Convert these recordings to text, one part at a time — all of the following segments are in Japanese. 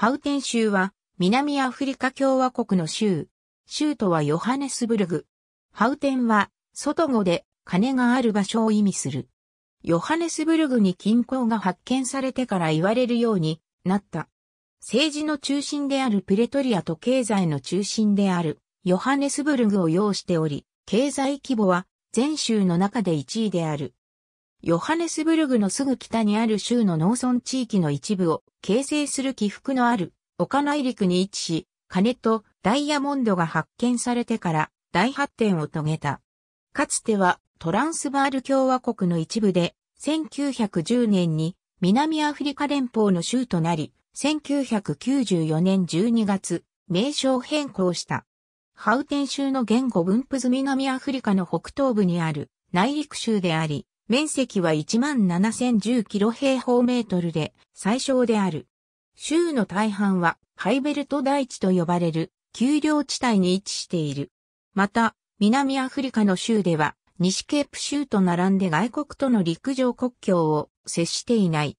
ハウテン州は、南アフリカ共和国の州。州都はヨハネスブルグ。ハウテンは、外語で、金がある場所を意味する。ヨハネスブルグに金鉱が発見されてから言われるようになった。政治の中心であるプレトリアと経済の中心であるヨハネスブルグを要しており、経済規模は全州の中で1位である。ヨハネスブルグのすぐ北にある州の農村地域の一部を形成する起伏のある丘内陸に位置し、金とダイヤモンドが発見されてから大発展を遂げた。かつてはトランスバール共和国の一部で、1910年に南アフリカ連邦の州となり、1994年12月、名称変更した。ハウテン州の言語分布図南アフリカの北東部にある内陸州であり、面積は17,010キロ平方メートルで最小である。州の大半はハイベルト大地と呼ばれる丘陵地帯に位置している。また、南アフリカの州では西ケープ州と並んで外国との陸上国境を接していない。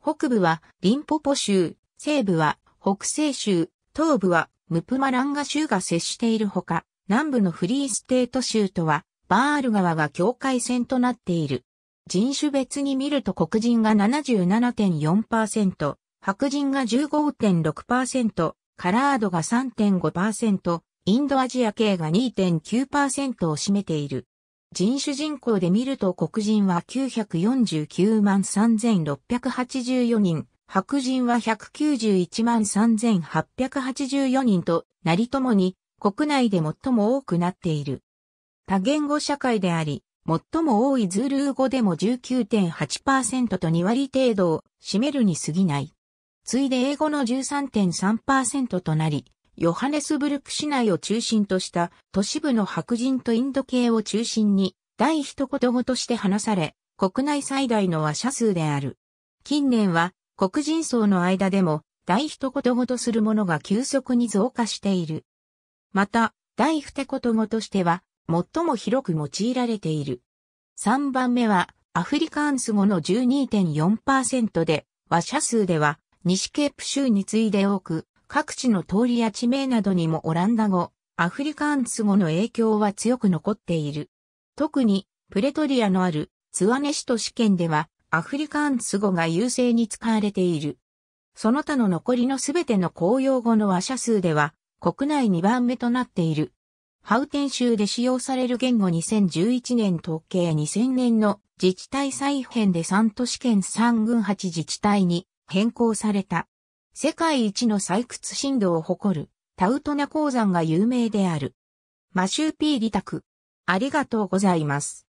北部はリンポポ州、西部は北西州、東部はムプマランガ州が接しているほか、南部のフリーステート州とはバール川が境界線となっている。人種別に見ると黒人が77.4%、白人が15.6%、カラードが3.5%、インドアジア系が2.9%を占めている。人種人口で見ると黒人は949万3684人、白人は191万3884人となりともに国内で最も多くなっている。多言語社会であり、最も多いズールー語でも19.8%と2割程度を占めるに過ぎない。次いで英語の13.3%となり、ヨハネスブルク市内を中心とした都市部の白人とインド系を中心に第一言語として話され、国内最大の話者数である。近年は黒人層の間でも第一言語とするものが急速に増加している。また、第二言語としては最も広く用いられている。3番目は、アフリカンス語の12.4%で、話者数では、西ケープ州に次いで多く、各地の通りや地名などにもオランダ語、アフリカンス語の影響は強く残っている。特に、プレトリアのあるツワネ市都市験では、アフリカンス語が優勢に使われている。その他の残りのすべての公用語の話者数では、国内2番目となっている。ハウテン州で使用される言語2011年統計2000年の自治体再編で3都市圏3軍8自治体に変更された。世界一の採掘深度を誇るタウトナ鉱山が有名である。マシューピーリタク。ありがとうございます。